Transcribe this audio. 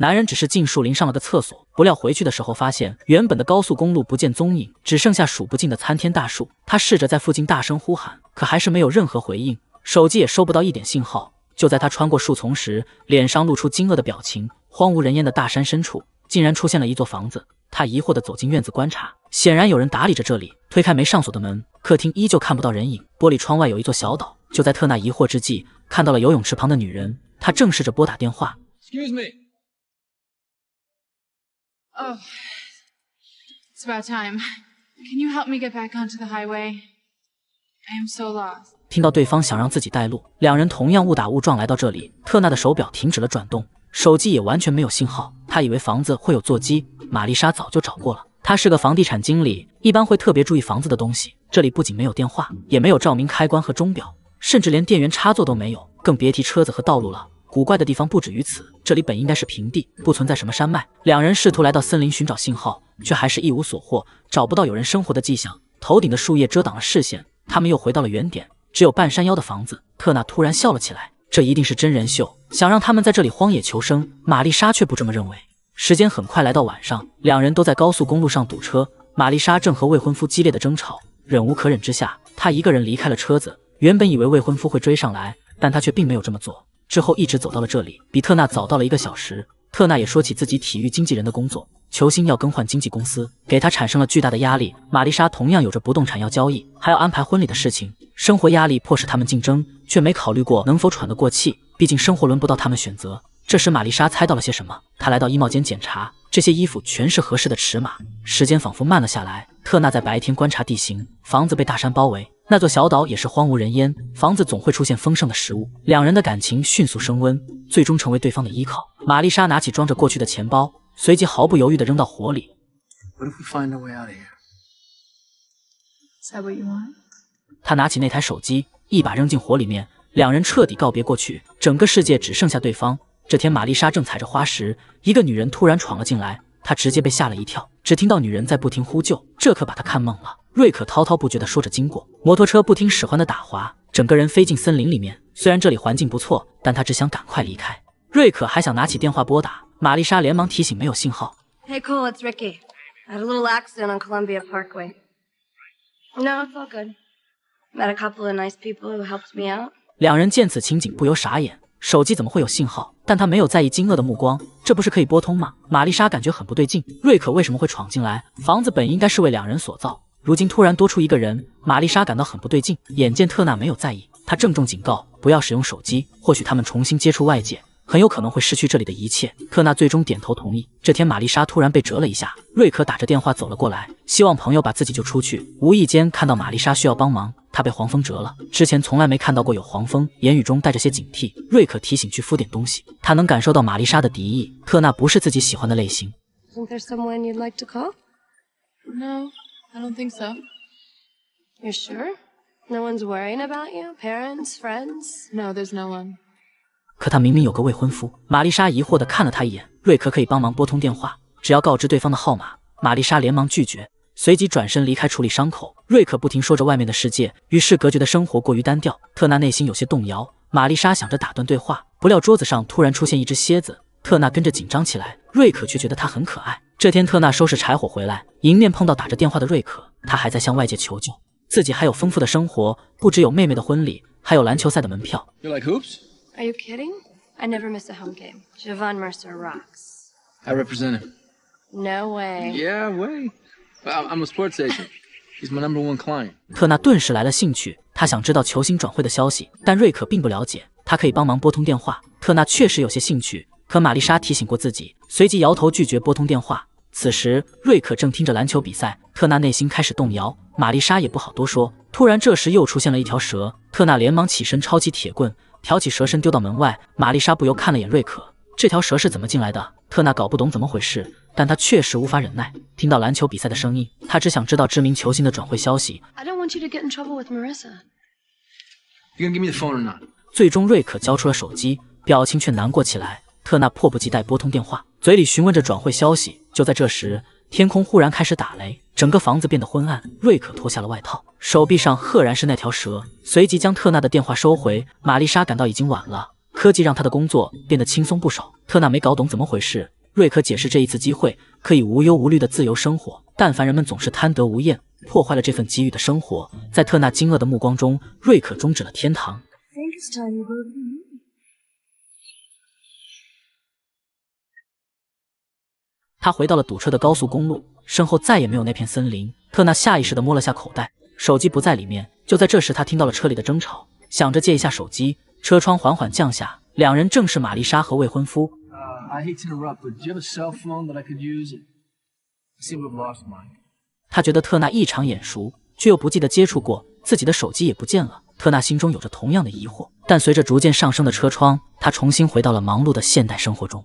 男人只是进树林上了个厕所，不料回去的时候发现原本的高速公路不见踪影，只剩下数不尽的参天大树。他试着在附近大声呼喊，可还是没有任何回应，手机也收不到一点信号。就在他穿过树丛时，脸上露出惊愕的表情。荒无人烟的大山深处，竟然出现了一座房子。他疑惑地走进院子观察，显然有人打理着这里。推开没上锁的门，客厅依旧看不到人影。玻璃窗外有一座小岛。就在特纳疑惑之际，看到了游泳池旁的女人，他正试着拨打电话。Oh, it's about time. Can you help me get back onto the highway? I am so lost. 听到对方想让自己带路，两人同样误打误撞来到这里。特纳的手表停止了转动，手机也完全没有信号。他以为房子会有座机，玛丽莎早就找过了。她是个房地产经理，一般会特别注意房子的东西。这里不仅没有电话，也没有照明开关和钟表，甚至连电源插座都没有，更别提车子和道路了。古怪的地方不止于此，这里本应该是平地，不存在什么山脉。两人试图来到森林寻找信号，却还是一无所获，找不到有人生活的迹象。头顶的树叶遮挡了视线，他们又回到了原点，只有半山腰的房子。特纳突然笑了起来，这一定是真人秀，想让他们在这里荒野求生。玛丽莎却不这么认为。时间很快来到晚上，两人都在高速公路上堵车。玛丽莎正和未婚夫激烈的争吵，忍无可忍之下，她一个人离开了车子。原本以为未婚夫会追上来，但他却并没有这么做。之后一直走到了这里，比特纳早到了一个小时。特纳也说起自己体育经纪人的工作，球星要更换经纪公司，给他产生了巨大的压力。玛丽莎同样有着不动产要交易，还要安排婚礼的事情，生活压力迫使他们竞争，却没考虑过能否喘得过气。毕竟生活轮不到他们选择。这时玛丽莎猜到了些什么，她来到衣帽间检查，这些衣服全是合适的尺码。时间仿佛慢了下来。特纳在白天观察地形，房子被大山包围。那座小岛也是荒无人烟，房子总会出现丰盛的食物，两人的感情迅速升温，最终成为对方的依靠。玛丽莎拿起装着过去的钱包，随即毫不犹豫地扔到火里。他拿起那台手机，一把扔进火里面，两人彻底告别过去，整个世界只剩下对方。这天，玛丽莎正踩着花石，一个女人突然闯了进来，她直接被吓了一跳，只听到女人在不停呼救，这可把她看懵了。瑞可滔滔不绝地说着经过摩托车不听使唤的打滑整个人飞进森林里面虽然这里环境不错但他只想赶快离开瑞可还想拿起电话拨打玛丽莎连忙提醒没有信号 hey cole it's ricky i have a little accident on columbia parkway no it's all good m e t a couple of nice people who helped me out 两人见此情景不由傻眼手机怎么会有信号但他没有在意惊愕的目光这不是可以拨通吗玛丽莎感觉很不对劲瑞可为什么会闯进来房子本应该是为两人所造如今突然多出一个人，玛丽莎感到很不对劲。眼见特纳没有在意，他郑重警告不要使用手机。或许他们重新接触外界，很有可能会失去这里的一切。特纳最终点头同意。这天，玛丽莎突然被折了一下。瑞克打着电话走了过来，希望朋友把自己救出去。无意间看到玛丽莎需要帮忙，她被黄蜂蛰了。之前从来没看到过有黄蜂，言语中带着些警惕。瑞克提醒去敷点东西。他能感受到玛丽莎的敌意。特纳不是自己喜欢的类型。I don't think so. You r e sure? No one's worrying about you, parents, friends? No, there's no one. 可他明明有个未婚夫。玛丽莎疑惑的看了他一眼。瑞克可以帮忙拨通电话，只要告知对方的号码。玛丽莎连忙拒绝，随即转身离开处理伤口。瑞克不停说着外面的世界，与世隔绝的生活过于单调。特纳内心有些动摇。玛丽莎想着打断对话，不料桌子上突然出现一只蝎子，特纳跟着紧张起来。瑞克却觉得它很可爱。这天，特纳收拾柴火回来，迎面碰到打着电话的瑞克。他还在向外界求救，自己还有丰富的生活，不只有妹妹的婚礼，还有篮球赛的门票。You like hoops? Are you kidding? I never miss a home game. Javon Mercer rocks. I represent him. No way. Yeah, way. I'm a sports agent. He's my number one client. 特纳顿时来了兴趣，他想知道球星转会的消息，但瑞克并不了解，他可以帮忙拨通电话。特纳确实有些兴趣，可玛丽莎提醒过自己，随即摇头拒绝拨通电话。此时，瑞克正听着篮球比赛，特纳内心开始动摇。玛丽莎也不好多说。突然，这时又出现了一条蛇，特纳连忙起身抄起铁棍，挑起蛇身丢到门外。玛丽莎不由看了眼瑞克，这条蛇是怎么进来的？特纳搞不懂怎么回事，但他确实无法忍耐。听到篮球比赛的声音，他只想知道知名球星的转会消息。最终，瑞克交出了手机，表情却难过起来。特纳迫不及待拨通电话。嘴里询问着转会消息，就在这时，天空忽然开始打雷，整个房子变得昏暗。瑞克脱下了外套，手臂上赫然是那条蛇，随即将特纳的电话收回。玛丽莎感到已经晚了。科技让他的工作变得轻松不少。特纳没搞懂怎么回事，瑞克解释这一次机会可以无忧无虑的自由生活，但凡人们总是贪得无厌，破坏了这份给予的生活。在特纳惊愕的目光中，瑞克终止了天堂。他回到了堵车的高速公路，身后再也没有那片森林。特纳下意识地摸了下口袋，手机不在里面。就在这时，他听到了车里的争吵，想着借一下手机。车窗缓缓降下，两人正是玛丽莎和未婚夫。他觉得特纳异常眼熟，却又不记得接触过。自己的手机也不见了。特纳心中有着同样的疑惑，但随着逐渐上升的车窗，他重新回到了忙碌的现代生活中。